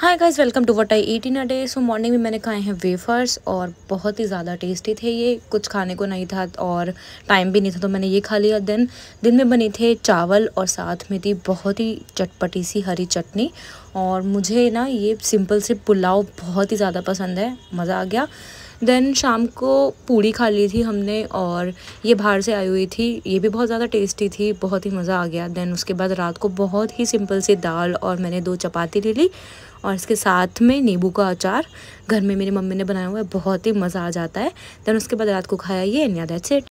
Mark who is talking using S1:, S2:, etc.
S1: hi guys welcome to what I eat in a day so morning में मैंने खाए हैं वेफर्स और बहुत ही ज़्यादा टेस्टी थे ये कुछ खाने को नहीं था और टाइम भी नहीं था तो मैंने ये खा लिया दिन दिन में बने थे चावल और साथ में थी बहुत ही चटपटी सी हरी चटनी और मुझे ना ये सिंपल से पुलाव बहुत ही ज़्यादा पसंद है मज़ा आ गया देन शाम को पूड़ी खा ली थी हमने और ये बाहर से आई हुई थी ये भी बहुत ज़्यादा टेस्टी थी बहुत ही मज़ा आ गया देन उसके बाद रात को बहुत ही सिंपल सी दाल और मैंने दो चपाती ले ली और इसके साथ में नींबू का अचार घर में मेरी मम्मी ने बनाया हुआ है बहुत ही मज़ा आ जाता है देन उसके बाद रात को खाया ये एनिया दैट्स इट